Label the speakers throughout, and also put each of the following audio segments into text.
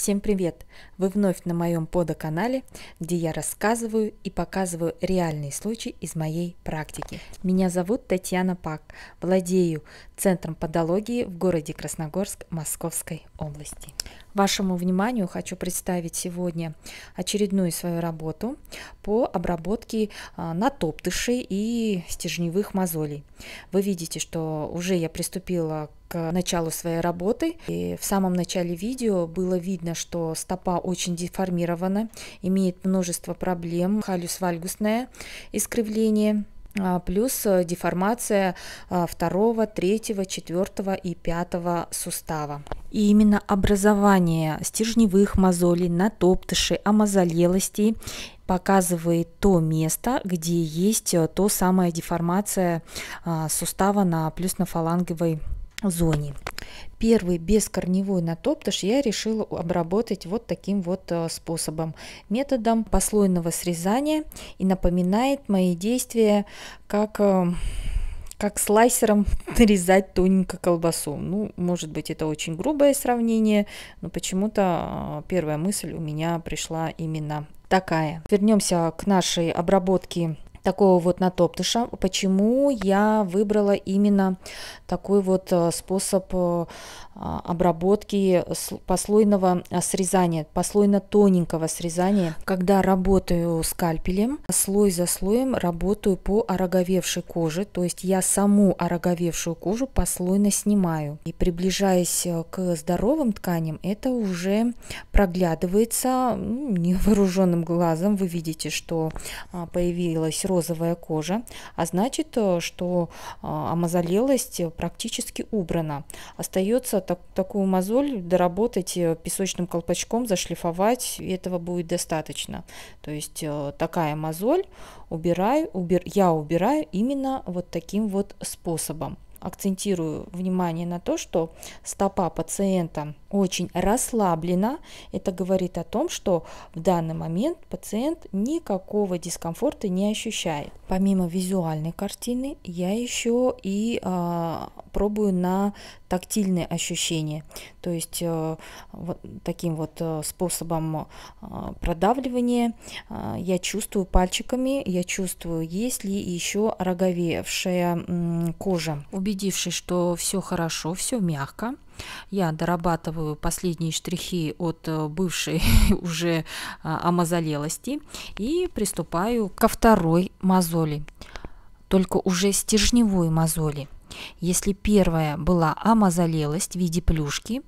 Speaker 1: Всем привет! Вы вновь на моем подоканале, где я рассказываю и показываю реальные случаи из моей практики. Меня зовут Татьяна Пак, владею Центром подологии в городе Красногорск Московской области. Вашему вниманию хочу представить сегодня очередную свою работу по обработке а, натоптышей и стержневых мозолей. Вы видите, что уже я приступила к началу своей работы. И в самом начале видео было видно, что стопа очень деформирована, имеет множество проблем, халюс вальгусное искривление а, плюс э, деформация а, второго, третьего, четвертого и пятого сустава. И именно образование стержневых мозолей, на натоптыши, амазолелости показывает то место, где есть э, то самая деформация а, сустава на плюсно-фаланговой зоне. Первый бескорневой натоптыш я решила обработать вот таким вот э, способом, методом послойного срезания и напоминает мои действия как э, как слайсером нарезать тоненько колбасу. Ну, может быть, это очень грубое сравнение, но почему-то э, первая мысль у меня пришла именно такая. Вернемся к нашей обработке такого вот натоптыша. Почему я выбрала именно такой вот э, способ э, а, обработки послойного срезания, послойно-тоненького срезания. Когда работаю скальпелем, слой за слоем работаю по ороговевшей коже, то есть я саму ороговевшую кожу послойно снимаю. И приближаясь э, к здоровым тканям, это уже проглядывается невооруженным глазом. Вы видите, что а, появилась розовая кожа, а значит, э, что омазолелость э, практически убрана. Остается так, такую мозоль доработать э, песочным колпачком, зашлифовать, и этого будет достаточно. То есть такая мозоль убираю, убер, я убираю именно вот таким вот способом акцентирую внимание на то, что стопа пациента очень расслаблена. Это говорит о том, что в данный момент пациент никакого дискомфорта не ощущает. Помимо визуальной картины, я еще и э, пробую на тактильные ощущения. То есть э, вот таким вот э, способом э, продавливания я чувствую пальчиками, я чувствую, есть ли еще роговевшая кожа. Убедившись, что все хорошо, все мягко, я дорабатываю последние штрихи от бывшей уже омазолелости и приступаю ко второй мозоли, только уже стержневой мозоли. Если первая была амазолелость в виде плюшки,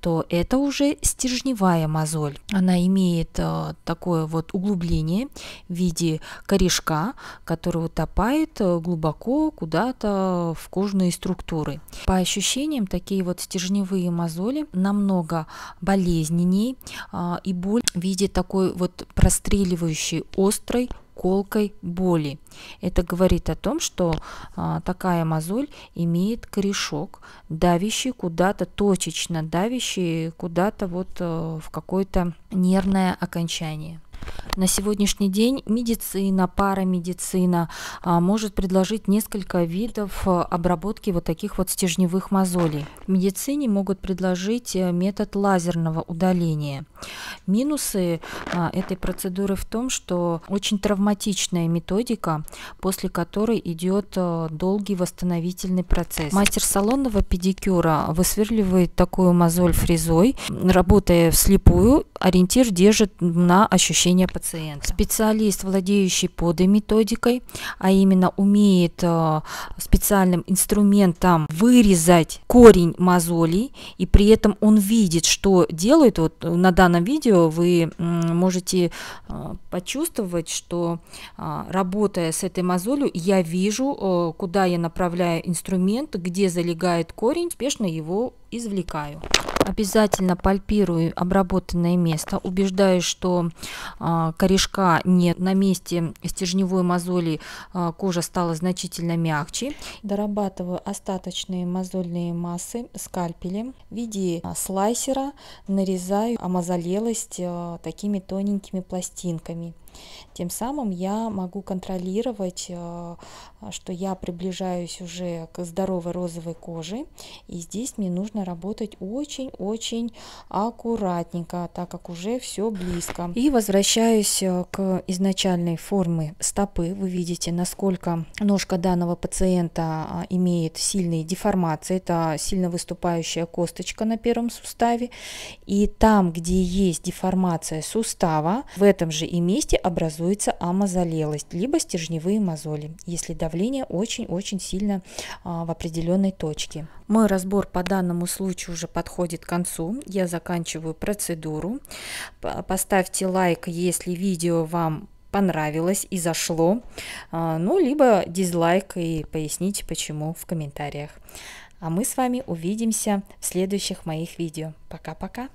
Speaker 1: то это уже стержневая мозоль. Она имеет э, такое вот углубление в виде корешка, который утопает э, глубоко куда-то в кожные структуры. По ощущениям, такие вот стержневые мозоли намного болезненней, э, и боль в виде такой вот простреливающей острой колкой боли. Это говорит о том, что а, такая мозоль имеет корешок, давящий куда-то, точечно давящий куда-то вот а, в какое-то нервное окончание. На сегодняшний день медицина, парамедицина а, может предложить несколько видов а, обработки вот таких вот стержневых мозолей. В медицине могут предложить э, метод лазерного удаления. Минусы а, этой процедуры в том, что очень травматичная методика, после которой идет э, долгий восстановительный процесс. Мастер салонного педикюра высверливает такую мозоль фрезой, работая вслепую, ориентир держит на ощущение лечения пациента. Специалист, владеющий подой методикой, а именно умеет э, специальным инструментом вырезать корень мозолей, и при этом он видит, что делает. Вот на данном видео вы можете э, почувствовать, что э, работая с этой мозолью, я вижу, куда я направляю инструмент, где залегает корень, успешно его извлекаю обязательно пальпирую обработанное место, убеждаюсь, что а, корешка нет. На месте стержневой мозоли а, кожа стала значительно мягче. Дорабатываю остаточные мозольные массы скальпелем в виде а, слайсера, нарезаю омозолелость такими тоненькими пластинками. Тем самым я могу контролировать, э, что я приближаюсь уже к здоровой розовой коже. И здесь мне нужно работать очень-очень аккуратненько, так как уже все близко. И возвращаюсь э, к изначальной форме стопы. Вы видите, насколько ножка данного пациента э, имеет сильные деформации. Это сильно выступающая косточка на первом суставе. И там, где есть деформация сустава, в этом же и месте образуется амазолелость, либо стержневые мозоли, если давление очень-очень сильно а, в определенной точке. Мой разбор по данному случаю уже подходит к концу. Я заканчиваю процедуру. Поставьте лайк, если видео вам понравилось и зашло, а, ну, либо дизлайк и поясните, почему в комментариях. А мы с вами увидимся в следующих моих видео. Пока-пока!